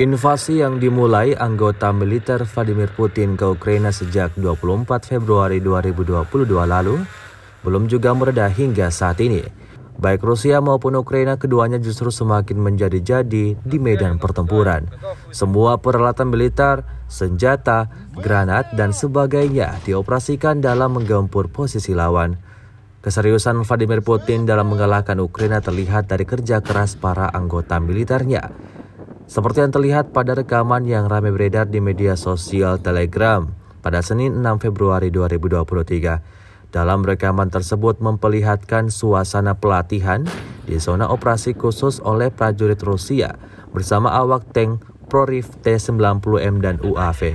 Invasi yang dimulai anggota militer Vladimir Putin ke Ukraina sejak 24 Februari 2022 lalu belum juga mereda hingga saat ini. Baik Rusia maupun Ukraina keduanya justru semakin menjadi-jadi di medan pertempuran. Semua peralatan militer, senjata, granat, dan sebagainya dioperasikan dalam menggempur posisi lawan. Keseriusan Vladimir Putin dalam mengalahkan Ukraina terlihat dari kerja keras para anggota militernya seperti yang terlihat pada rekaman yang ramai beredar di media sosial Telegram pada Senin 6 Februari 2023. Dalam rekaman tersebut memperlihatkan suasana pelatihan di zona operasi khusus oleh prajurit Rusia bersama awak tank Prorif T-90M dan UAV.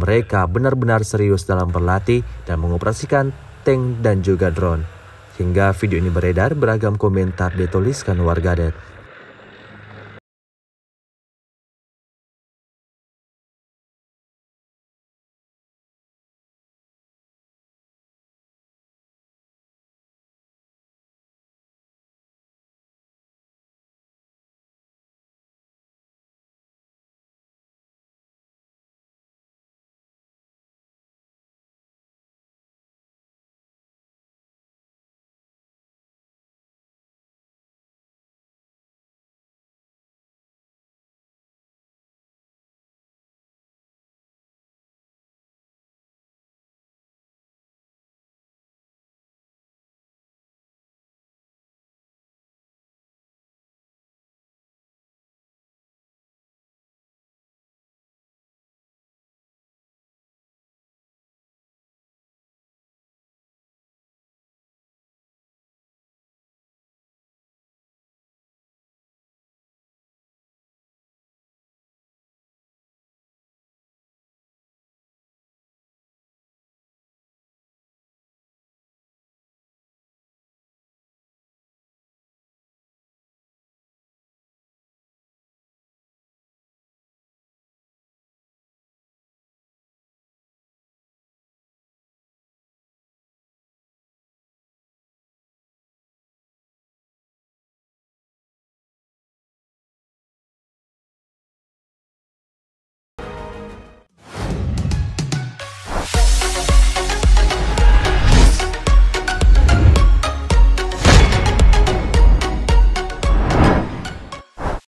Mereka benar-benar serius dalam berlatih dan mengoperasikan tank dan juga drone. Hingga video ini beredar, beragam komentar dituliskan warganet.